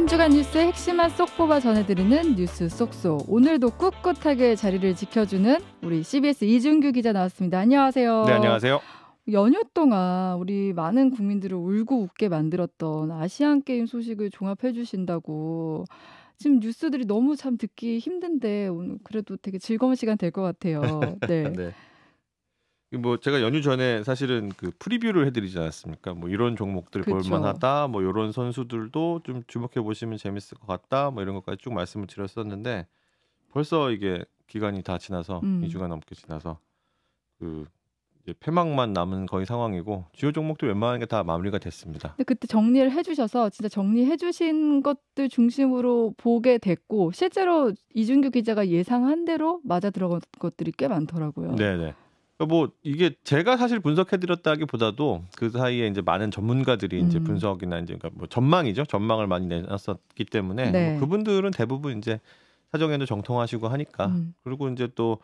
한 주간 뉴스의 핵심만 쏙 뽑아 전해드리는 뉴스 쏙쏙. 오늘도 꿋꿋하게 자리를 지켜주는 우리 CBS 이준규 기자 나왔습니다. 안녕하세요. 네, 안녕하세요. 연휴 동안 우리 많은 국민들을 울고 웃게 만들었던 아시안 게임 소식을 종합해 주신다고 지금 뉴스들이 너무 참 듣기 힘든데 오늘 그래도 되게 즐거운 시간 될 것 같아요. 네. 네. 뭐 제가 연휴 전에 사실은 그 프리뷰를 해드리지 않았습니까? 뭐 이런 종목들 그렇죠. 볼만하다, 뭐 이런 선수들도 좀 주목해 보시면 재밌을 것 같다, 뭐 이런 것까지 쭉 말씀을 드렸었는데 벌써 이게 기간이 다 지나서 음. 2주가 넘게 지나서 그 이제 폐막만 남은 거의 상황이고 주요 종목들 웬만한 게 다 마무리가 됐습니다. 근데 그때 정리를 해주셔서 진짜 정리해주신 것들 중심으로 보게 됐고 실제로 이준규 기자가 예상한 대로 맞아 들어간 것들이 꽤 많더라고요. 네네. 뭐 이게 제가 사실 분석해드렸다기보다도 그 사이에 이제 많은 전문가들이 이제 음. 분석이나 이제 그러니까 뭐 전망이죠 전망을 많이 내놨었기 때문에 네. 뭐 그분들은 대부분 이제 사정에도 정통하시고 하니까 음. 그리고 이제 또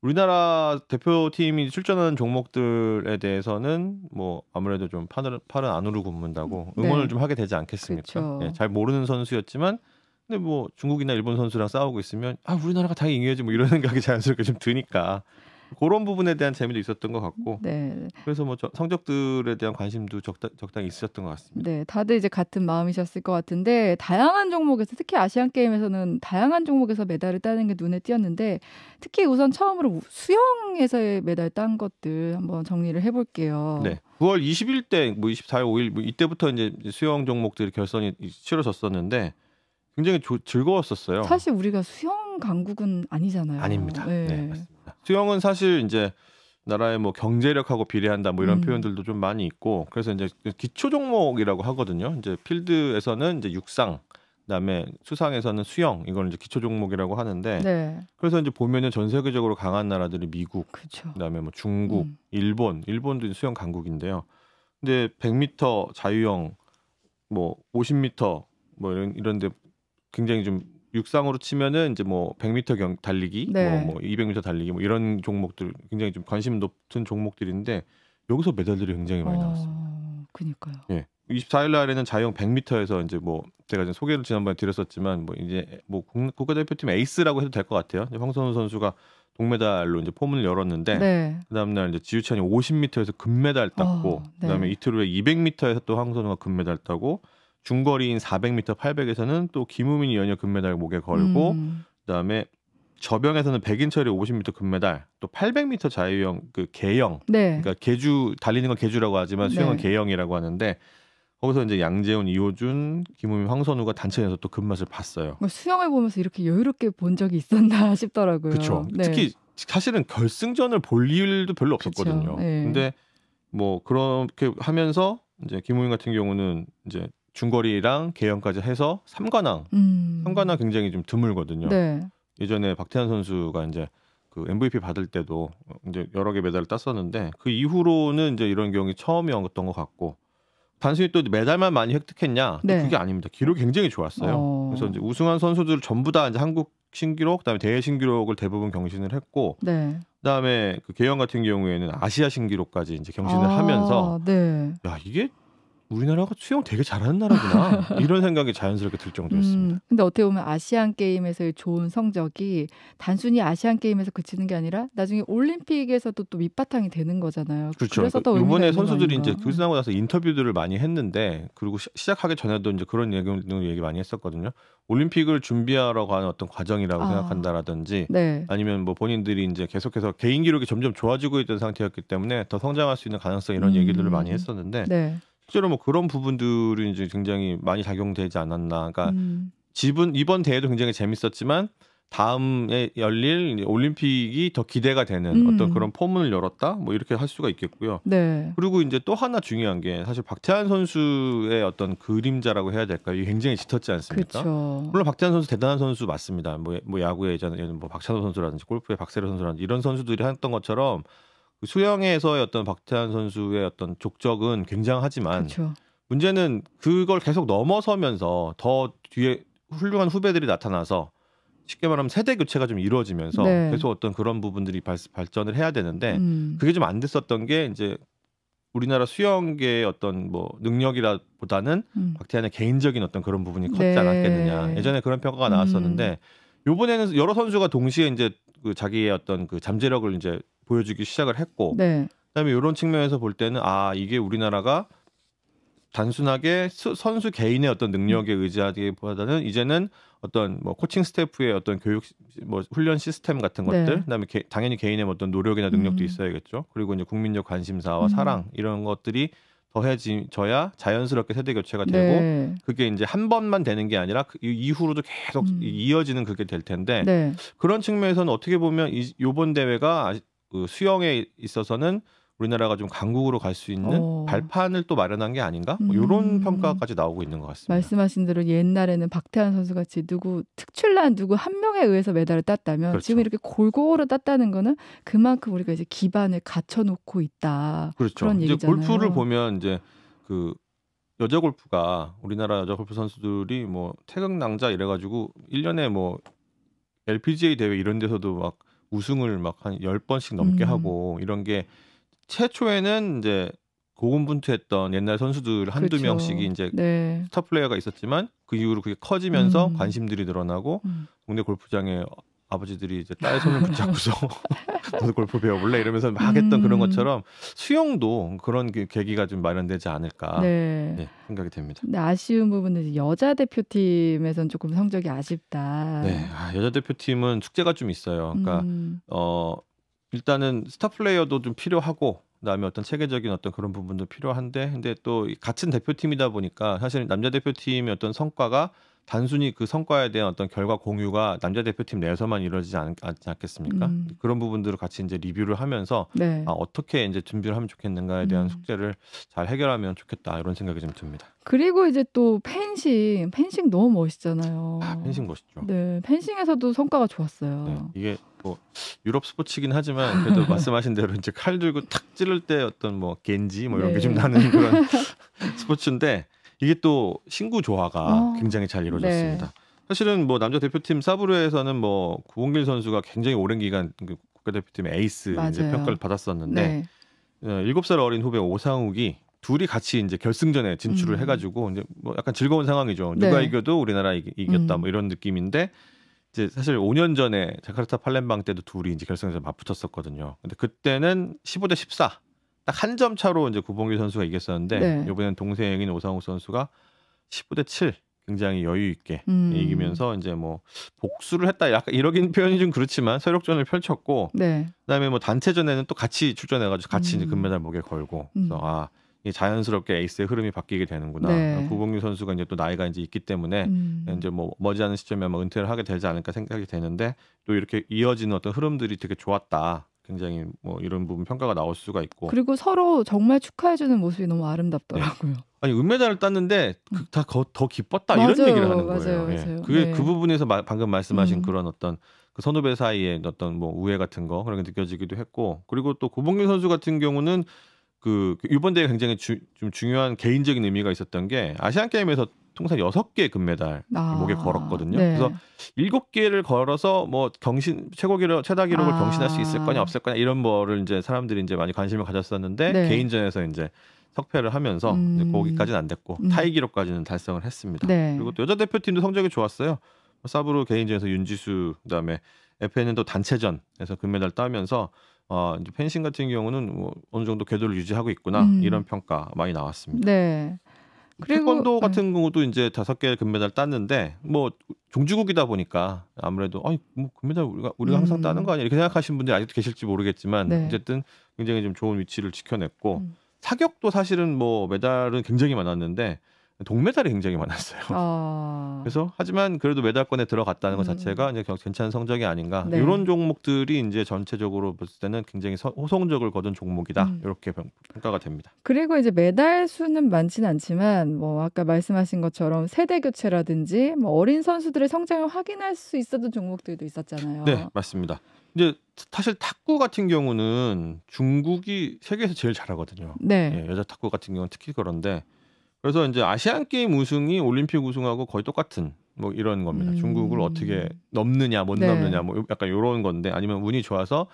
우리나라 대표팀이 출전하는 종목들에 대해서는 뭐 아무래도 좀 팔을, 팔은 안으로 굽는다고 음. 응원을 네. 좀 하게 되지 않겠습니까? 예, 네, 잘 모르는 선수였지만 근데 뭐 중국이나 일본 선수랑 싸우고 있으면 아 우리나라가 당연히 이겨야지 뭐 이런 생각이 자연스럽게 좀 드니까 그런 부분에 대한 재미도 있었던 것 같고 네. 그래서 뭐 저, 성적들에 대한 관심도 적당, 적당히 있었던 것 같습니다. 네, 다들 이제 같은 마음이셨을 것 같은데 다양한 종목에서 특히 아시안 게임에서는 다양한 종목에서 메달을 따는 게 눈에 띄었는데 특히 우선 처음으로 수영에서의 메달 딴 것들 한번 정리를 해볼게요. 네. 9월 20일 때뭐 24일 5일 뭐 이때부터 이제 수영 종목들이 결선이 치러졌었는데 굉장히 조, 즐거웠었어요. 사실 우리가 수영 강국은 아니잖아요. 아닙니다. 네, 네 맞습니다. 수영은 사실 이제 나라의 뭐 경제력하고 비례한다 뭐 이런 음. 표현들도 좀 많이 있고 그래서 이제 기초 종목이라고 하거든요. 이제 필드에서는 이제 육상 그다음에 수상에서는 수영 이거는 이제 기초 종목이라고 하는데 네. 그래서 이제 보면은 전 세계적으로 강한 나라들이 미국 그쵸. 그다음에 뭐 중국, 음. 일본, 일본도 수영 강국인데요. 근데 100m 자유형 뭐 50m 뭐 이런 이런데 굉장히 좀 육상으로 치면은 이제 뭐 100m 경 달리기, 뭐, 네. 뭐, 뭐 200m 달리기 뭐 이런 종목들 굉장히 좀 관심 높은 종목들인데 여기서 메달들이 굉장히 많이 어... 나왔습니다. 그니까요. 예. 24일 날에는 자영 100m에서 이제 뭐 제가 지금 소개를 지난번에 드렸었지만 뭐 이제 뭐 국가대표팀 에이스라고 해도 될 것 같아요. 황선우 선수가 동메달로 이제 포문을 열었는데 네. 그다음 날 이제 지유찬이 50m에서 금메달 땄고 어, 네. 그다음에 이틀 후에 200m에서 또 황선우가 금메달 따고 중거리인 400m, 800에서는 또 김우민이 연이금메달 목에 걸고 음. 그다음에 저병에서는 백인철이 50m 금메달, 또 800m 자유형 그개형 네. 그러니까 개주 달리는 건 개주라고 하지만 수영은 네. 개영이라고 하는데 거기서 이제 양재훈, 이호준, 김우민, 황선우가 단체에서 또 금맛을 봤어요. 뭐 수영을 보면서 이렇게 여유롭게 본 적이 있었나 싶더라고요. 그렇죠. 네. 특히 사실은 결승전을 볼 일도 별로 없었거든요. 그쵸. 네. 근데 뭐 그렇게 하면서 이제 김우민 같은 경우는 이제 중거리랑 개연까지 해서 삼관왕 음. 삼관왕 굉장히 좀 드물거든요. 네. 예전에 박태환 선수가 이제 그 MVP 받을 때도 이제 여러 개 메달을 땄었는데 그 이후로는 이제 이런 경이 처음이었던 것 같고 단순히 또 메달만 많이 획득했냐 네. 그게 아닙니다. 기록 이 굉장히 좋았어요. 어. 그래서 이제 우승한 선수들 전부 다 이제 한국 신기록 그다음에 대회 신기록을 대부분 경신을 했고 네. 그다음에 그개연 같은 경우에는 아시아 신기록까지 이제 경신을 아, 하면서 네. 야 이게 우리나라가 수영 되게 잘하는 나라구나 이런 생각이 자연스럽게 들 정도였습니다. 음, 근데 어떻게 보면 아시안 게임에서의 좋은 성적이 단순히 아시안 게임에서 그치는 게 아니라 나중에 올림픽에서도 또 밑바탕이 되는 거잖아요. 그렇죠. 그래서 또 그러니까 이번에 선수들이 이제 교수하고 나서 인터뷰들을 많이 했는데 그리고 시, 작하기 전에도 이제 그런 얘기, 얘기 많이 했었거든요. 올림픽을 준비하러 가는 어떤 과정이라고 아, 생각한다라든지 네. 아니면 뭐 본인들이 이제 계속해서 개인 기록이 점점 좋아지고 있던 상태였기 때문에 더 성장할 수 있는 가능성 이런 음, 얘기들을 많이 했었는데. 네. 실제로 뭐 그런 부분들이 이제 굉장히 많이 작용되지 않았나. 그러니까 음. 집은 이번 대회도 굉장히 재밌었지만 다음에 열릴 올림픽이 더 기대가 되는 음. 어떤 그런 포문을 열었다 뭐 이렇게 할 수가 있겠고요. 네. 그리고 이제 또 하나 중요한 게 사실 박태환 선수의 어떤 그림자라고 해야 될까요? 굉장히 짙었지 않습니까? 그쵸. 물론 박태환 선수 대단한 선수 맞습니다. 뭐, 뭐 야구에 예전에 뭐 박찬호 선수라든지 골프에 박세로 선수라든지 이런 선수들이 했던 것처럼 그 수영에서의 어떤 박태환 선수의 어떤 족적은 굉장하지만 그쵸. 문제는 그걸 계속 넘어서면서 더 뒤에 훌륭한 후배들이 나타나서 쉽게 말하면 세대 교체가 좀 이루어지면서 네. 계속 어떤 그런 부분들이 발, 발전을 해야 되는데 음. 그게 좀 안 됐었던 게 이제 우리나라 수영계의 어떤 뭐 능력이라보다는 음. 박태환의 개인적인 어떤 그런 부분이 컸지 네. 않았겠느냐 예전에 그런 평가가 음. 나왔었는데 음. 요번에는 여러 선수가 동시에 이제 그 자기의 어떤 그 잠재력을 이제 보여주기 시작을 했고 네. 그다음에 이런 측면에서 볼 때는 아 이게 우리나라가 단순하게 수, 선수 개인의 어떤 능력에 음. 의지하기보다는 이제는 어떤 뭐 코칭 스태프의 어떤 교육 뭐 훈련 시스템 같은 것들 네. 그다음에 게, 당연히 개인의 어떤 노력이나 능력도 음. 있어야겠죠 그리고 이제 국민적 관심사와 음. 사랑 이런 것들이 더해져야 자연스럽게 세대 교체가 되고 네. 그게 이제 한 번만 되는 게 아니라 그 이후로도 계속 음. 이어지는 그게 될 텐데 네. 그런 측면에서는 어떻게 보면 이, 이번 대회가 그 수영에 있어서는 우리나라가 좀 강국으로 갈 수 있는 어. 발판을 또 마련한 게 아닌가? 뭐 이런 음. 평가까지 나오고 있는 것 같습니다. 말씀하신 대로 옛날에는 박태환 선수 같이 누구 특출난 누구 한 명에 의해서 메달을 땄다면 그렇죠. 지금 이렇게 골고루 땄다는 거는 그만큼 우리가 이제 기반을 갖춰놓고 있다. 그렇죠. 그런 얘기잖아요. 골프를 보면 이제 그 여자 골프가 우리나라 여자 골프 선수들이 뭐 태극 낭자 이래가지고 1년에 뭐 LPGA 대회 이런 데서도 막 우승을 막 한1 0번씩 넘게 음. 하고 이런 게 최초에는 이제 고군분투했던 옛날 선수들 한두 그렇죠. 명씩이 이제 네. 스타 플레이어가 있었지만 그 이후로 그게 커지면서 음. 관심들이 늘어나고 음. 동네 골프장에 아버지들이 이제 딸 손을 붙잡고서 너도 골프 배워볼래 이러면서 막 했던 음. 그런 것처럼 수영도 그런 계기가 좀 마련되지 않을까 네. 네, 생각이 됩니다. 근데 아쉬운 부분은 여자 대표팀에선 조금 성적이 아쉽다. 네, 아, 여자 대표팀은 축제가좀 있어요. 그러니까 음. 어 일단은 스타 플레이어도 좀 필요하고 그다음에 어떤 체계적인 어떤 그런 부분도 필요한데 근데 또 같은 대표팀이다 보니까 사실 남자 대표팀의 어떤 성과가 단순히 그 성과에 대한 어떤 결과 공유가 남자 대표팀 내에서만 이루어지지 않, 지 않겠습니까? 음. 그런 부분들을 같이 이제 리뷰를 하면서 네. 아, 어떻게 이제 준비를 하면 좋겠는가에 대한 음. 숙제를 잘 해결하면 좋겠다 이런 생각이 좀 듭니다. 그리고 이제 또 펜싱, 펜싱 너무 멋있잖아요. 아, 펜싱 멋있죠. 네, 펜싱에서도 성과가 좋았어요. 네, 이게 뭐 유럽 스포츠긴 이 하지만 그래도 말씀하신 대로 이제 칼 들고 탁 찌를 때 어떤 뭐 겐지 뭐 이런 네. 게좀 나는 그런 스포츠인데 이게 또 신구 조화가 어. 굉장히 잘 이루어졌습니다. 네. 사실은 뭐 남자 대표팀 사브르에서는 뭐 구봉길 선수가 굉장히 오랜 기간 그 국가대표팀 에이스 이제 평가를 받았었는데 어, 일7살 어린 후배 오상욱이 둘이 같이 이제 결승전에 진출을 음. 해가지고 이제 뭐 약간 즐거운 상황이죠. 누가 네. 이겨도 우리나라 이겼다 뭐 음. 뭐 이런 느낌인데 이제 사실 5년 전에 자카르타 팔렘방 때도 둘이 이제 결승전에 맞붙었었거든요. 근데 그때는 15대 14 딱한점 차로 이제 구봉규 선수가 이겼었는데 네. 이번엔 동생인 오상욱 선수가 19대 7 굉장히 여유 있게 음. 이기면서 이제 뭐 복수를 했다 약간 이러긴 표현이 좀 그렇지만 세력전을 펼쳤고 네. 그다음에 뭐 단체전에는 또 같이 출전해가지고 같이 음. 이제 금메달 목에 걸고 음. 그래서 아 자연스럽게 에이스의 흐름이 바뀌게 되는구나. 네. 그러니까 구봉규 선수가 이제 또 나이가 이제 있기 때문에 음. 이제 뭐 머지않은 시점에 아마 은퇴를 하게 되지 않을까 생각이 되는데 또 이렇게 이어지는 어떤 흐름들이 되게 좋았다. 굉장히 뭐 이런 부분 평가가 나올 수가 있고 그리고 서로 정말 축하해주는 모습이 너무 아름답더라고요. 네. 아니 은메달을 땄는데 그, 다더 더 기뻤다 맞아요, 이런 얘기를 하는 거예요. 맞아요, 예. 맞아요. 그게 네. 그 부분에서 마, 방금 말씀하신 음. 그런 어떤 그 선후배 사이의 어떤 뭐 우애 같은 거 그런 게 느껴지기도 했고 그리고 또 고봉길 선수 같은 경우는 그 이번 그 대회 굉장히 주, 좀 중요한 개인적인 의미가 있었던 게 아시안 게임에서 통산 여섯 개 금메달 아, 목에 걸었거든요. 네. 그래서 일곱 개를 걸어서 뭐 경신 최고 기록 최다 기록을 아. 경신할 수 있을 거냐 없을 거냐 이런 거를 이제 사람들이 이제 많이 관심을 가졌었는데 네. 개인전에서 이제 석패를 하면서 음. 제 거기까지는 안 됐고 음. 타이 기록까지는 달성을 했습니다. 네. 그리고 또 여자 대표팀도 성적이 좋았어요. 뭐 사브로 개인전에서 윤지수 그다음에 FN은 또 단체전에서 금메달 따면서 어, 이제 펜싱 같은 경우는 뭐 어느 정도 궤도를 유지하고 있구나 음. 이런 평가 많이 나왔습니다. 네. 그리고, 태권도 네. 같은 경우도 이제 다섯 개 금메달 땄는데 뭐 종주국이다 보니까 아무래도 아니 뭐 금메달 우리가 우리가 항상 음. 따는 거 아니야 이렇게 생각하시는 분들이 아직도 계실지 모르겠지만 네. 어쨌든 굉장히 좀 좋은 위치를 지켜냈고 음. 사격도 사실은 뭐 메달은 굉장히 많았는데 동메달이 굉장히 많았어요. 어... 그래서 하지만 그래도 메달권에 들어갔다는 것 음. 자체가 이제 괜찮은 성적이 아닌가 네. 이런 종목들이 이제 전체적으로 봤을 때는 굉장히 호성적을 거둔 종목이다 음. 이렇게 평가가 됩니다. 그리고 이제 메달 수는 많지는 않지만 뭐 아까 말씀하신 것처럼 세대 교체라든지 뭐 어린 선수들의 성장을 확인할 수 있었던 종목들도 있었잖아요. 네, 맞습니다. 이제 사실 탁구 같은 경우는 중국이 세계에서 제일 잘하거든요. 네. 예, 여자 탁구 같은 경우는 특히 그런데 그래서 이제 아시안 게임 우승이 올림픽 우승하고 거의 똑같은 뭐 이런 겁니다. 음. 중국을 어떻게 넘느냐 못 네. 넘느냐 뭐 약간 요런 건데 아니면 운이 좋아서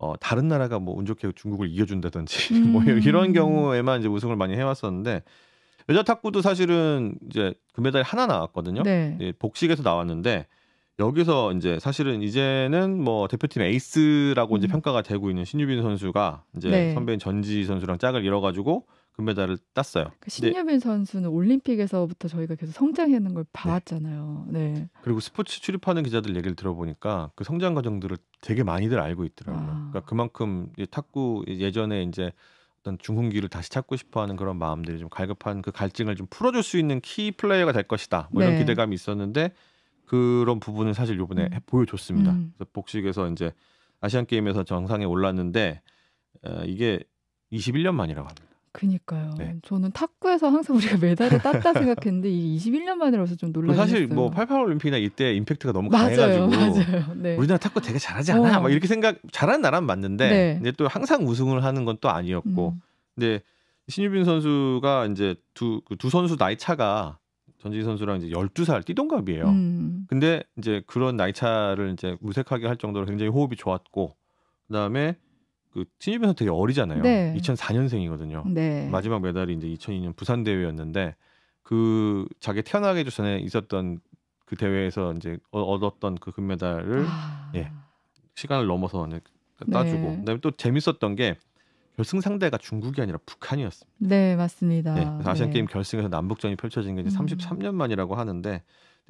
어 다른 나라가 뭐 운 좋게 중국을 이겨준다든지 뭐 음. 뭐 이런 경우에만 이제 우승을 많이 해왔었는데 여자 탁구도 사실은 이제 금메달이 그 하나 나왔거든요. 네. 예, 복식에서 나왔는데 여기서 이제 사실은 이제는 뭐 대표팀 에이스라고 음. 이제 평가가 되고 있는 신유빈 선수가 이제 네. 선배인 전지 선수랑 짝을 이뤄가지고 금메달을 땄어요. 그 신예빈 선수는 올림픽에서부터 저희가 계속 성장하는 걸 네. 봐왔잖아요. 네. 그리고 스포츠 출입하는 기자들 얘기를 들어보니까 그 성장 과정들을 되게 많이들 알고 있더라고요. 아. 그러니까 그만큼 탁구 예전에 이제 어떤 중흥기를 다시 찾고 싶어하는 그런 마음들이 좀 갈급한 그 갈증을 좀 풀어줄 수 있는 키 플레이어가 될 것이다. 뭐 이런 네. 기대감이 있었는데 그런 부분은 사실 요번에 음. 보여줬습니다. 음. 그래서 복식에서 이제 아시안 게임에서 정상에 올랐는데 어, 이게 21년 만이라고 합니다. 그니까요. 네. 저는 탁구에서 항상 우리가 메달을 땄다 생각했는데 이 21년 만이라서 좀 놀랐어요. 사실 뭐 88올림픽이나 이때 임팩트가 너무 맞아요, 강해가지고 맞아요. 네. 우리나라 탁구 되게 잘하지 않아? 어. 막 이렇게 생각 잘하는 나라는 맞는데 네. 근데 또 항상 우승을 하는 건 또 아니었고 음. 근데 신유빈 선수가 이제 두, 그 두 선수 나이 차가 전진 선수랑 이제 12살 띠동갑이에요. 음. 근데 이제 그런 나이 차를 이제 무색하게 할 정도로 굉장히 호흡이 좋았고 그다음에 그신유에서 되게 어리잖아요. 네. 2004년생이거든요. 네. 마지막 메달이 이제 2002년 부산 대회였는데 그 자기 태어나기 전에 있었던 그 대회에서 이제 얻었던 그 금메달을 아... 예 시간을 넘어서 따주고 네. 그다음에 또 재밌었던 게 결승 상대가 중국이 아니라 북한이었습니다. 네 맞습니다. 네, 아시안 네. 게임 결승에서 남북전이 펼쳐진 게 이제 33년 음. 만이라고 하는데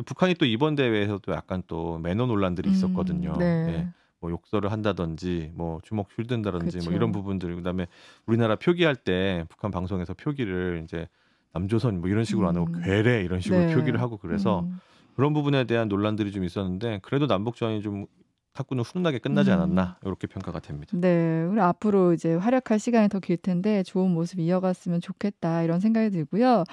북한이 또 이번 대회에서도 약간 또 매너 논란들이 음. 있었거든요. 음, 네. 예. 뭐 욕설을 한다든지 뭐 주먹 휘둔다든지 뭐 이런 부분들 그다음에 우리나라 표기할 때 북한 방송에서 표기를 이제 남조선 뭐 이런 식으로 음. 안 하고 음. 괴뢰 이런 식으로 네. 표기를 하고 그래서 음. 그런 부분에 대한 논란들이 좀 있었는데 그래도 남북 전이 좀 탁구는 훈훈하게 끝나지 음. 않았나 음. 이렇게 평가가 됩니다. 네, 우리 앞으로 이제 활약할 시간이 더 길 텐데 좋은 모습 이어갔으면 좋겠다 이런 생각이 들고요.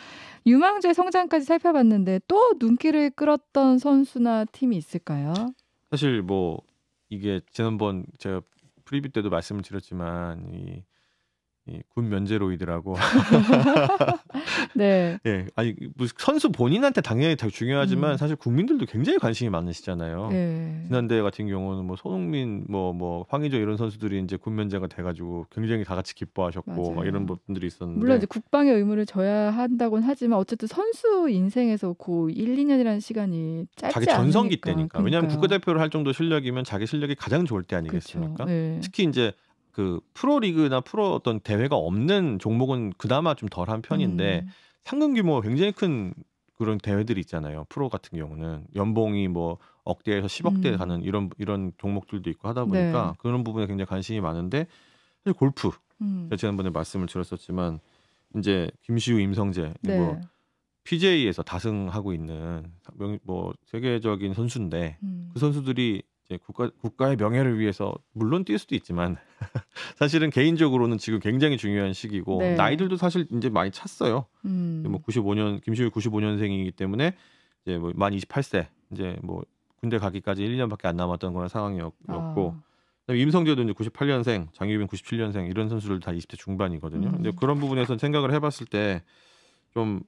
유망주의 성장까지 살펴봤는데 또 눈길을 끌었던 선수나 팀이 있을까요? 사실 뭐 이게 지난번 제가 프리뷰 때도 말씀을 드렸지만 이 예, 군 면제로이드라고. 네. 예, 아니 뭐 선수 본인한테 당연히 더 중요하지만 음. 사실 국민들도 굉장히 관심이 많으시잖아요. 네. 지난대 회 같은 경우는 뭐 손흥민, 뭐뭐 뭐 황의조 이런 선수들이 이제 군 면제가 돼가지고 굉장히 다 같이 기뻐하셨고 막 이런 분들이 있었는데. 물론 이제 국방의 의무를 져야 한다고는 하지만 어쨌든 선수 인생에서 고 1, 2년이라는 시간이 짧지 자기 전성기 않으니까. 때니까. 그러니까요. 왜냐하면 국가대표를 할 정도 실력이면 자기 실력이 가장 좋을 때 그렇죠. 아니겠습니까? 네. 특히 이제 그 프로리그나 프로 어떤 대회가 없는 종목은 그나마 좀 덜한 편인데 음. 상금 규모가 굉장히 큰 그런 대회들이 있잖아요. 프로 같은 경우는 연봉이 뭐 억대에서 10억대 음. 가는 이런 이런 종목들도 있고 하다 네. 보니까 네. 그런 부분에 굉장히 관심이 많은데 사실 골프 음. 제가 지난번에 말씀을 드렸었지만 이제 김시우 임성재 뭐 네. 뭐 PJ에서 다승하고 있는 뭐 세계적인 선수인데 음. 그 선수들이 이제 국가 국가의 명예를 위해서 물론 뛸 수도 있지만 사실은 개인적으로는 지금 굉장히 중요한 시기고 네. 나이들도 사실 이제 많이 찼어요. 음. 뭐 95년 김시우 95년생이기 때문에 이제 뭐만 28세 이제 뭐 군대 가기까지 1년밖에 안 남았던 그런 상황이었고 아. 임성재도 이제 98년생, 장유빈 97년생 이런 선수들 다 20대 중반이거든요. 음. 근데 그런 부분에서 생각을 해봤을 때좀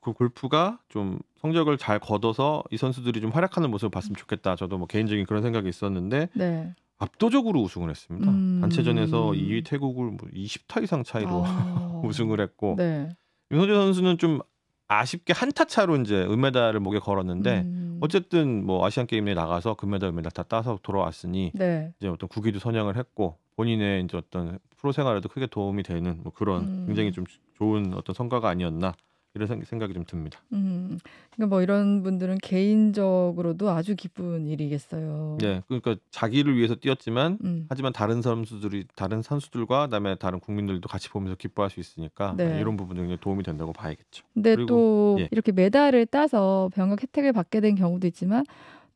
그 골프가 좀 성적을 잘 거둬서 이 선수들이 좀 활약하는 모습을 봤으면 좋겠다. 저도 뭐 개인적인 그런 생각이 있었는데 네. 압도적으로 우승을 했습니다. 음... 단체전에서 2위 태국을 뭐 20타 이상 차이로 아... 우승을 했고 네. 윤호재 선수는 좀 아쉽게 한 타 차로 이제 은메달을 목에 걸었는데 음... 어쨌든 뭐 아시안 게임에 나가서 금메달, 은메달 다 따서 돌아왔으니 네. 이제 어떤 국기도 선양을 했고 본인의 이제 어떤 프로 생활에도 크게 도움이 되는 뭐 그런 음... 굉장히 좀 좋은 어떤 성과가 아니었나 이런 생각이 좀 듭니다. 음, 그러니까 뭐 이런 분들은 개인적으로도 아주 기쁜 일이겠어요. 네, 그러니까 자기를 위해서 뛰었지만 음. 하지만 다른 선수들이 다른 선수들과 그다음에 다른 국민들도 같이 보면서 기뻐할 수 있으니까 네. 예, 이런 부분도 굉장히 도움이 된다고 봐야겠죠. 근데 그리고, 또 예. 이렇게 메달을 따서 병역 혜택을 받게 된 경우도 있지만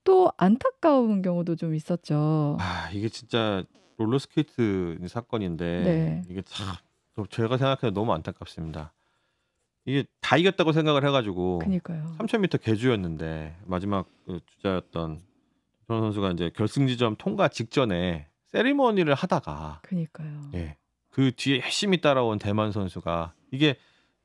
또 안타까운 경우도 좀 있었죠. 아, 이게 진짜 롤러스케이트 사건인데 네. 이게 참 제가 생각해도 너무 안타깝습니다. 이게 다 이겼다고 생각을 해가지고 3,000m 개주였는데 마지막 그 주자였던 전 선수가 이제 결승 지점 통과 직전에 세리머니를 하다가 그니까요. 예. 그 뒤에 열심히 따라온 대만 선수가 이게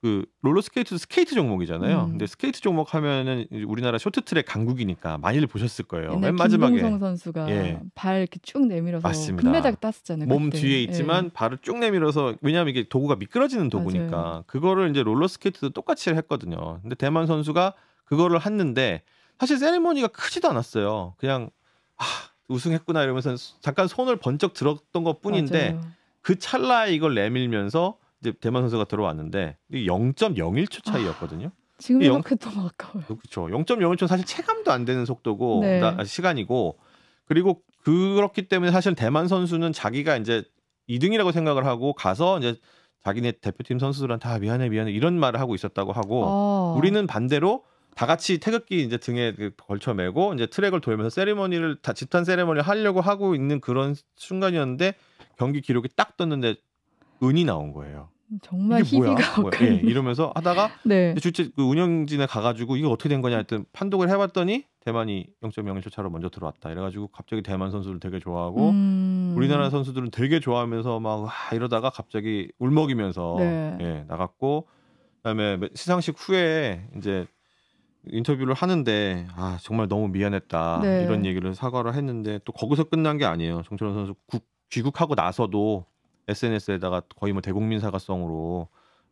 그 롤러스케이트도 스케이트 종목이잖아요. 음. 근데 스케이트 종목 하면은 우리나라 쇼트트랙 강국이니까 많이들 보셨을 거예요. 맨 마지막에 김동성 선수가 예. 발 이렇게 쭉 내밀어서 맞습니다. 금메달 땄었잖아요. 몸 그때. 뒤에 예. 있지만 예. 발을 쭉 내밀어서 왜냐하면 이게 도구가 미끄러지는 도구니까 맞아요. 그거를 이제 롤러스케이트도 똑같이 했거든요. 근데 대만 선수가 그거를 했는데 사실 세리머니가 크지도 않았어요. 그냥 아, 우승했구나 이러면서 잠깐 손을 번쩍 들었던 것 뿐인데 그 찰나에 이걸 내밀면서 이제 대만 선수가 들어왔는데 0.01초 차이였거든요. 아, 지금 이렇게 너무 아까워요. 그렇죠. 0.01초 사실 체감도 안 되는 속도고 네. 아, 시간이고 그리고 그렇기 때문에 사실 대만 선수는 자기가 이제 2등이라고 생각을 하고 가서 이제 자기네 대표팀 선수들한테 아, 미안해 미안해 이런 말을 하고 있었다고 하고 아. 우리는 반대로 다 같이 태극기 이제 등에 그 걸쳐 메고 이제 트랙을 돌면서 세리머니를 다 집단 세리머니를 하려고 하고 있는 그런 순간이었는데 경기 기록이 딱 떴는데 은이 나온 거예요. 정말 희비가 뭐야? 예, 이러면서 하다가 네. 주최 그 운영진에 가가지고 이거 어떻게 된 거냐 했여튼 판독을 해봤더니 대만이 0.01초 차로 먼저 들어왔다 이래가지고 갑자기 대만 선수를 되게 좋아하고 음... 우리나라 선수들은 되게 좋아하면서 막 아, 이러다가 갑자기 울먹이면서 네. 예, 나갔고 그다음에 시상식 후에 이제 인터뷰를 하는데 아 정말 너무 미안했다 네. 이런 얘기를 사과를 했는데 또 거기서 끝난 게 아니에요 정철원 선수 국, 귀국하고 나서도 SNS에다가 거의 뭐 대국민 사과성으로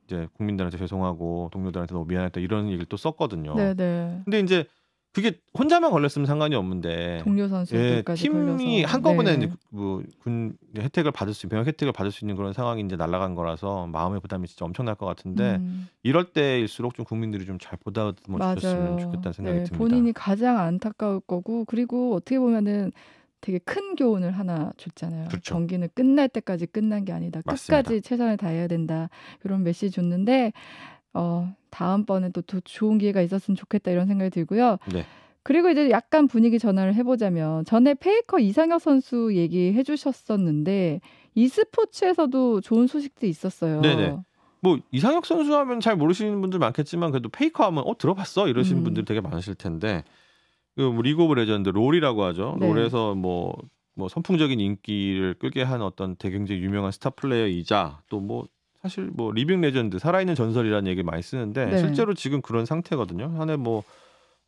이제 국민들한테 죄송하고 동료들한테 너무 미안했다 이런 얘기를 또 썼거든요. 네네. 네. 근데 이제 그게 혼자만 걸렸으면 상관이 없는데 동료 선수들까지 예, 팀이 걸려서. 네. 한꺼번에 네. 그 뭐군 혜택을 받을 수 병역 혜택을 받을 수 있는 그런 상황이 이제 날아간 거라서 마음의 부담이 진짜 엄청날 것 같은데 음. 이럴 때일수록 좀 국민들이 좀 잘 보다듬어 주셨으면 좋겠다는 생각이 네, 듭니다. 본인이 가장 안타까울 거고 그리고 어떻게 보면은 되게 큰 교훈을 하나 줬잖아요. 그렇죠. 경기는 끝날 때까지 끝난 게 아니다. 맞습니다. 끝까지 최선을 다해야 된다. 이런 메시지 줬는데 어, 다음번에 또, 더 좋은 기회가 있었으면 좋겠다 이런 생각이 들고요. 네. 그리고 이제 약간 분위기 전환을 해보자면 전에 페이커 이상혁 선수 얘기해 주셨었는데 e스포츠에서도 좋은 소식도 있었어요. 네네. 뭐 이상혁 선수 하면 잘 모르시는 분들 많겠지만 그래도 페이커 하면 어 들어봤어 이러시는 음. 분들 되게 많으실 텐데 그 뭐 리그 오브 레전드 롤이라고 하죠. 네. 롤에서 뭐뭐 뭐 선풍적인 인기를 끌게 한 어떤 대경제 유명한 스타 플레이어이자 또 뭐 사실 뭐 리빙 레전드 살아있는 전설이라는 얘기를 많이 쓰는데 네. 실제로 지금 그런 상태거든요. 한해뭐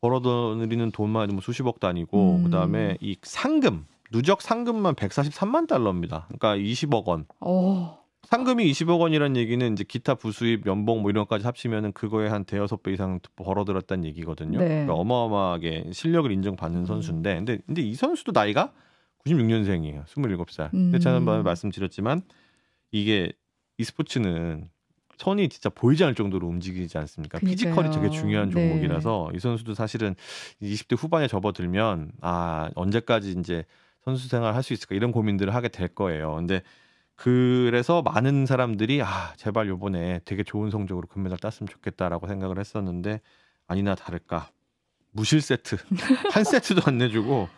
벌어들이는 돈만 뭐 수십억 단위고 음. 그다음에 이 상금 누적 상금만 143만 달러입니다. 그러니까 20억 원. 오. 어. 상금이 20억 원이라는 얘기는 이제 기타 부수입, 연봉 뭐 이런 것까지 합치면은 그거에 한 대여섯 배 이상 벌어들었다는 얘기거든요. 네. 그러니까 어마어마하게 실력을 인정받는 음. 선수인데, 근데 근데 이 선수도 나이가 96년생이에요. 27살. 음. 근데 지난번에 말씀드렸지만 이게 e스포츠는 선이 진짜 보이지 않을 정도로 움직이지 않습니까? 그러니까요. 피지컬이 되게 중요한 종목이라서 네. 이 선수도 사실은 20대 후반에 접어들면 아 언제까지 이제 선수 생활 할 수 있을까 이런 고민들을 하게 될 거예요. 근데 그래서 많은 사람들이 아 제발 요번에 되게 좋은 성적으로 금메달 땄으면 좋겠다라고 생각을 했었는데 아니나 다를까 무실 세트 한 세트도 안 내주고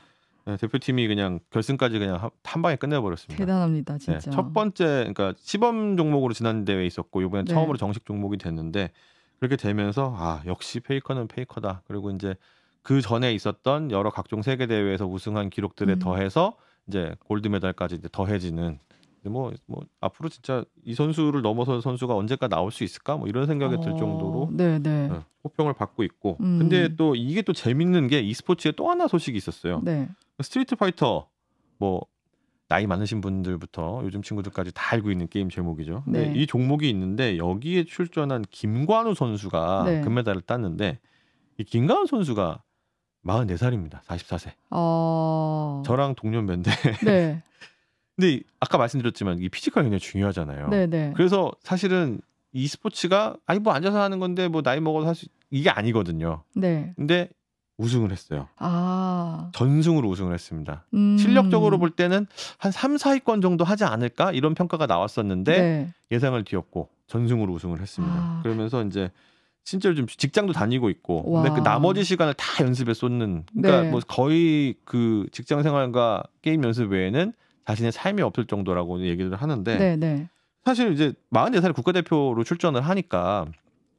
네, 대표팀이 그냥 결승까지 그냥 한 방에 끝내버렸습니다. 대단합니다, 네, 진짜. 네, 첫 번째 그러니까 시범 종목으로 지난 대회 있었고 이번엔 네. 처음으로 정식 종목이 됐는데 그렇게 되면서 아 역시 페이커는 페이커다. 그리고 이제 그 전에 있었던 여러 각종 세계 대회에서 우승한 기록들에 음. 더해서 이제 골드메달까지 이제 더해지는 뭐, 뭐 앞으로 진짜 이 선수를 넘어선 선수가 언제가 나올 수 있을까 뭐 이런 생각이 어, 들 정도로 네네. 네, 네. 예, 호평을 받고 있고 음. 근데 또 이게 또 재밌는 게 e스포츠에 또 하나 소식이 있었어요. 네. 스트리트 파이터 뭐 나이 많으신 분들부터 요즘 친구들까지 다 알고 있는 게임 제목이죠. 근데 네. 이 종목이 있는데 여기에 출전한 김관우 선수가 네. 금메달을 땄는데 이 김관우 선수가 44살입니다. 44세. 어... 저랑 동년배인데 네. 근데 아까 말씀드렸지만 이 피지컬 굉장히 중요하잖아요. 네네. 그래서 사실은 이 스포츠가 아니 뭐 앉아서 하는 건데 뭐 나이 먹어서 할수 이게 아니거든요. 네. 근데 우승을 했어요. 아. 전승으로 우승을 했습니다. 음. 실력적으로 볼 때는 한 3, 4위권 정도 하지 않을까 이런 평가가 나왔었는데 네. 예상을 뒤엎고 전승으로 우승을 했습니다. 아. 그러면서 이제 진짜로좀 직장도 다니고 있고 와. 근데 그 나머지 시간을 다 연습에 쏟는 그러니까 네. 뭐 거의 그 직장 생활과 게임 연습 외에는 자신의 삶이 없을 정도라고 얘기를 하는데 네네. 네. 사실 이제 44살 국가대표로 출전을 하니까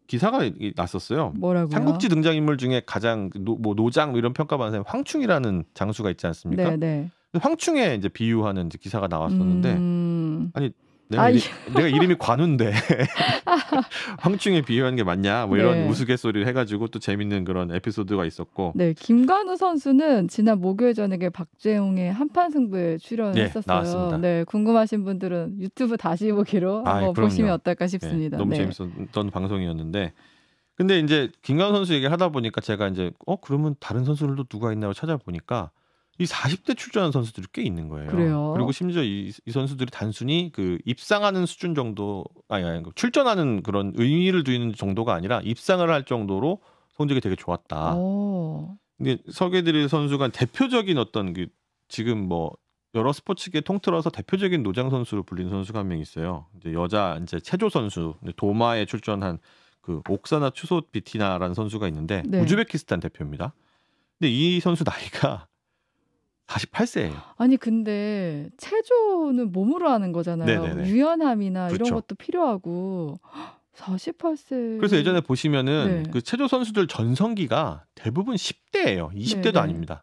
기사가 났었어요. 뭐라고요? 삼국지 등장인물 중에 가장 노, 뭐 노장 뭐 이런 평가받는 사람이 황충이라는 장수가 있지 않습니까? 네네. 네. 황충에 이제 비유하는 이제 기사가 나왔었는데 음... 아니 내가, 네, 아, 이리, 내가 이름이 관우인데 황충에 비유한 게 맞냐 뭐 이런 네. 우스갯소리를 해가지고 또 재밌는 그런 에피소드가 있었고 네 김관우 선수는 지난 목요일 저녁에 박재홍의 한판 승부에 출연했었어요. 네, 네, 궁금하신 분들은 유튜브 다시 보기로 아, 한번 그럼요. 보시면 어떨까 네, 싶습니다. 네, 너무 재밌었던 방송이었는데 근데 이제 김관우 선수 얘기를 하다 보니까 제가 이제 어 그러면 다른 선수들도 누가 있나요 찾아보니까 이 40대 출전한 선수들이 꽤 있는 거예요. 그래요. 그리고 심지어 이, 이 선수들이 단순히 그 입상하는 수준 정도 아니 아니 그 출전하는 그런 의미를 두는 정도가 아니라 입상을 할 정도로 성적이 되게 좋았다. 근데 소개드릴 선수가 대표적인 어떤 그 지금 뭐 여러 스포츠계 통틀어서 대표적인 노장 선수로 불린 선수가 한 명 있어요. 이제 여자 이제 체조 선수 도마에 출전한 그 옥사나 추소 비티나라는 선수가 있는데 네. 우즈베키스탄 대표입니다. 근데 이 선수 나이가 48세예요. 아니 근데 체조는 몸으로 하는 거잖아요. 네네네. 유연함이나 그렇죠. 이런 것도 필요하고 48세. 그래서 예전에 보시면은 네. 그 체조 선수들 전성기가 대부분 10대예요. 20대도 네네. 아닙니다.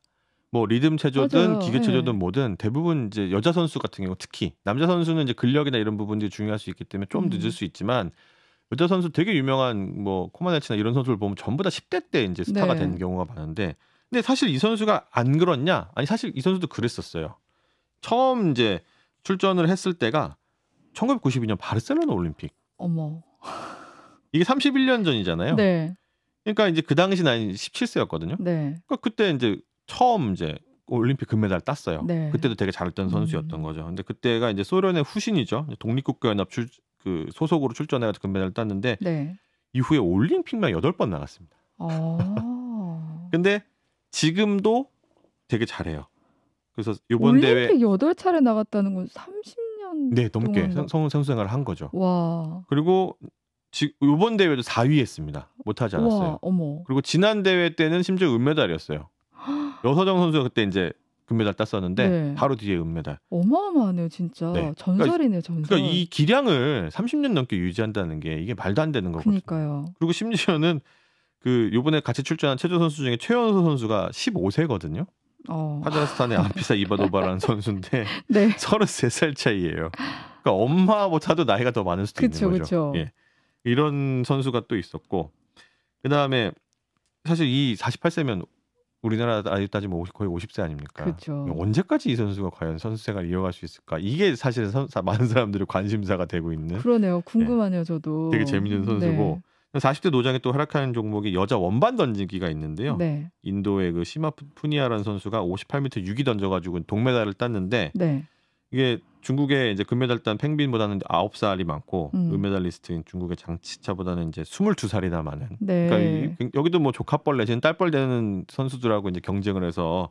뭐 리듬 체조든 맞아요. 기계 체조든 네. 뭐든 대부분 이제 여자 선수 같은 경우 특히 남자 선수는 이제 근력이나 이런 부분들이 중요할 수 있기 때문에 좀 음. 늦을 음. 수 있지만 여자 선수 되게 유명한 뭐 코마네치나 이런 선수를 보면 전부 다 10대 때 이제 스타가 네. 된 경우가 많은데 근데 사실 이 선수가 안 그렇냐? 아니 사실 이 선수도 그랬었어요. 처음 이제 출전을 했을 때가 1992년 바르셀로나 올림픽. 어머. 이게 31년 전이잖아요. 네. 그러니까 이제 그 당시 나이 17세였거든요. 네. 그러니까 그때 이제 처음 이제 올림픽 금메달 그 땄어요. 네. 그때도 되게 잘했던 음. 선수였던 음. 거죠. 근데 그때가 이제 소련의 후신이죠. 독립국가연합 출, 그 소속으로 출전해가지고 금메달을 그 땄는데 네. 이후에 올림픽만 8번 나갔습니다. 어. 근데 지금도 되게 잘해요. 그래서 이번 대회 8차례 나갔다는 건 30년 네, 넘게 성, 선수 생활을 한 거죠. 와. 그리고 지, 이번 대회도 4위 했습니다. 못 하지 않았어요. 와, 어머. 그리고 지난 대회 때는 심지어 은메달이었어요. 여서정 선수가 그때 이제 금메달 땄었는데 네. 바로 뒤에 은메달. 어마어마하네요, 진짜. 네. 그러니까 전설이네, 전설. 그러니까 이 기량을 30년 넘게 유지한다는 게 이게 말도 안 되는 거거든요. 그러니까요. 그리고 심지어는 그 요번에 같이 출전한 체조 선수 중에 최연소 선수가 15세거든요. 어. 카자흐스탄의 안피사 이바도바라는 선수인데 네. 33살 차이예요. 그러니까 엄마보다도 나이가 더 많을 수도 그쵸, 있는 거죠. 그쵸. 예. 이런 선수가 또 있었고 그다음에 사실 이 48세면 우리나라 아이 따지면 거의 50세 아닙니까? 그쵸. 언제까지 이 선수가 과연 선수 생활 이어갈 수 있을까? 이게 사실은 선, 많은 사람들의 관심사가 되고 있는. 그러네요. 궁금하네요, 예. 저도. 되게 재밌는 선수고 네. 40대 노장에 또하락하는 종목이 여자 원반 던지기가 있는데요. 네. 인도의 그 시마 푸니아라는 선수가 58m 6위 던져가지고 동메달을 땄는데 네. 이게 중국의 이제 금메달 딴펭빈보다는 9살이 많고 음. 은메달리스트인 중국의 장치차보다는 이제 22살이나 많은. 네. 그러니까 그, 여기도 뭐 조카뻘 내지는 딸뻘 되는 선수들하고 이제 경쟁을 해서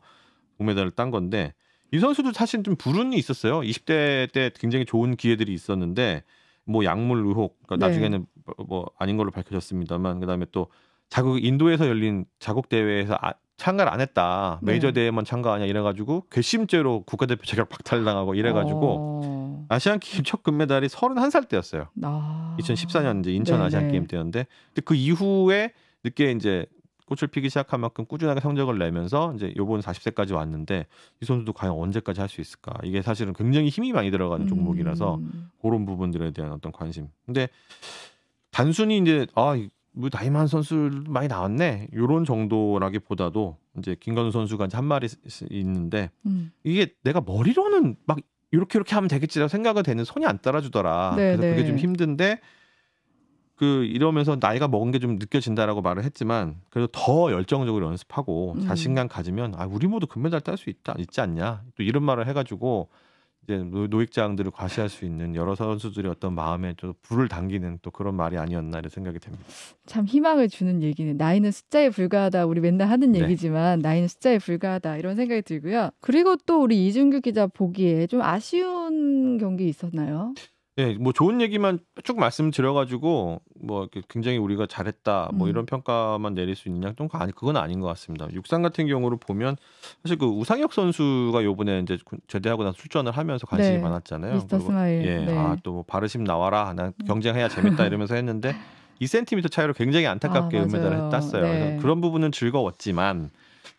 동메달을 딴 건데 이 선수도 사실 좀 불운이 있었어요. 20대 때 굉장히 좋은 기회들이 있었는데 뭐 약물 의혹 그러니까 네. 나중에는 뭐, 뭐 아닌 걸로 밝혀졌습니다만 그다음에 또 자국 인도에서 열린 자국 대회에서 아, 참가를 안 했다 네. 메이저 대회만 참가하냐 이래가지고 괘씸죄로 국가대표 자격 박탈당하고 이래가지고 어... 아시안 게임 첫 금메달이 31살 때였어요. 아... 2014년 이제 인천 네, 아시안 게임 때였는데 근데 그 이후에 늦게 이제 꽃을 피기 시작한 만큼 꾸준하게 성적을 내면서 이제 요번 40세까지 왔는데 이 선수도 과연 언제까지 할 수 있을까? 이게 사실은 굉장히 힘이 많이 들어가는 음. 종목이라서 음. 그런 부분들에 대한 어떤 관심. 근데 단순히 이제 아, 뭐다이만 선수 많이 나왔네. 요런 정도라기보다도 이제 김건우 선수가 이제 한 말이 있는데 음. 이게 내가 머리로는 막 이렇게 이렇게 하면 되겠지라고 생각을 되는 손이 안 따라주더라. 네 그래서 그게 네, 네. 좀 힘든데 그 이러면서 나이가 먹은 게 좀 느껴진다라고 말을 했지만 그래도 더 열정적으로 연습하고 음. 자신감 가지면 아 우리 모두 금메달 딸 수 있다 있지 않냐 또 이런 말을 해가지고 이제 노익장들을 과시할 수 있는 여러 선수들의 어떤 마음에 또 불을 당기는 또 그런 말이 아니었나 이런 생각이 됩니다. 참 희망을 주는 얘기는 나이는 숫자에 불과하다 우리 맨날 하는 네. 얘기지만 네. 나이는 숫자에 불과하다 이런 생각이 들고요. 그리고 또 우리 이준규 기자 보기에 좀 아쉬운 경기 있었나요? 네, 뭐 좋은 얘기만 쭉 말씀드려가지고 뭐 이렇게 굉장히 우리가 잘했다 뭐 음. 이런 평가만 내릴 수 있냐 좀 아니 그건 아닌 것 같습니다. 육상 같은 경우로 보면 사실 그 우상혁 선수가 요번에 이제 제대하고 나서 출전을 하면서 관심이 네. 많았잖아요. 미스터 그리고, 스마일. 예, 네. 아또 뭐 바르심 나와라, 나 음. 경쟁해야 재밌다 이러면서 했는데 2cm 차이로 굉장히 안타깝게 아, 은메달을 땄어요. 네. 그 그런 부분은 즐거웠지만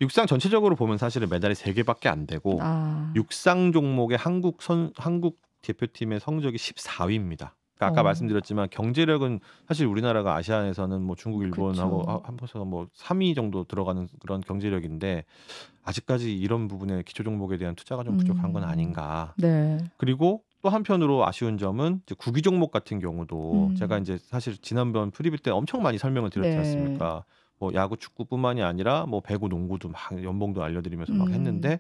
육상 전체적으로 보면 사실은 메달이 3개밖에 안 되고 아. 육상 종목의 한국 선 한국 대표팀의 성적이 14위입니다. 그러니까 아까 어. 말씀드렸지만 경제력은 사실 우리나라가 아시안에서는 뭐 중국, 일본하고 한번서 뭐 3위 정도 들어가는 그런 경제력인데 아직까지 이런 부분에 기초 종목에 대한 투자가 좀 부족한 음. 건 아닌가. 네. 그리고 또 한편으로 아쉬운 점은 이제 국위 종목 같은 경우도 음. 제가 이제 사실 지난번 프리뷰 때 엄청 많이 설명을 드렸지 네. 않습니까? 뭐 야구, 축구뿐만이 아니라 뭐 배구, 농구도 막 연봉도 알려드리면서 막 음. 했는데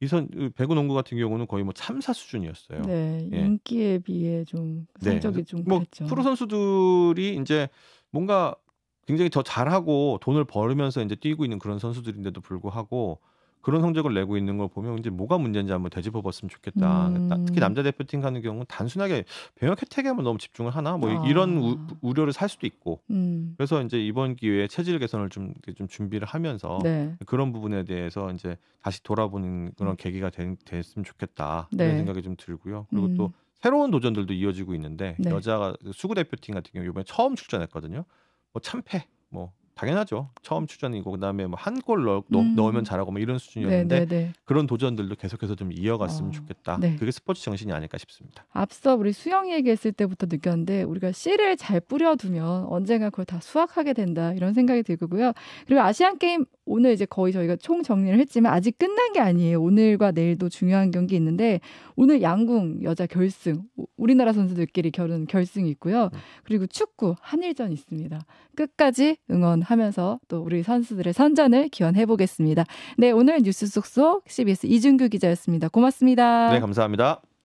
이선 배구 농구 같은 경우는 거의 뭐 참사 수준이었어요. 네, 예. 인기에 비해 좀 네, 성적이 네. 좀 뭐 그랬죠. 프로 선수들이 이제 뭔가 굉장히 더 잘하고 돈을 벌면서 이제 뛰고 있는 그런 선수들인데도 불구하고 그런 성적을 내고 있는 걸 보면 이제 뭐가 문제인지 한번 되짚어 봤으면 좋겠다. 나- 음. 특히 남자 대표팀 가는 경우는 단순하게 병역 혜택에만 너무 집중을 하나? 뭐 이- 아. 이런 우, 우려를 살 수도 있고. 음. 그래서 이제 이번 기회에 체질 개선을 좀, 좀 준비를 하면서 네. 그런 부분에 대해서 이제 다시 돌아보는 그런 음. 계기가 된, 됐으면 좋겠다. 네. 이런 네. 생각이 좀 들고요. 그리고 또 음. 새로운 도전들도 이어지고 있는데 네. 여자 가 그 수구 대표팀 같은 경우 이번에 처음 출전했거든요. 뭐 참패, 뭐 당연하죠. 처음 출전이고 그다음에 뭐 한 골 넣, 음. 넣으면 잘하고 뭐 이런 수준이었는데 네네네. 네, 네. 그런 도전들도 계속해서 좀 이어갔으면 어. 좋겠다. 네. 그게 스포츠 정신이 아닐까 싶습니다. 앞서 우리 수영이 얘기했을 때부터 느꼈는데 우리가 씨를 잘 뿌려두면 언젠가 그걸 다 수확하게 된다 이런 생각이 들고요. 그리고 아시안 게임 오늘 이제 거의 저희가 총 정리를 했지만 아직 끝난 게 아니에요. 오늘과 내일도 중요한 경기 있는데 오늘 양궁 여자 결승 우리나라 선수들끼리 결은 결승이 있고요. 네. 그리고 축구 한일전 있습니다. 끝까지 응원하면서 또 우리 선수들의 선전을 기원해 보겠습니다. 네, 오늘 뉴스 속속 CBS 이준규 기자였습니다. 고맙습니다. 네, 감사합니다.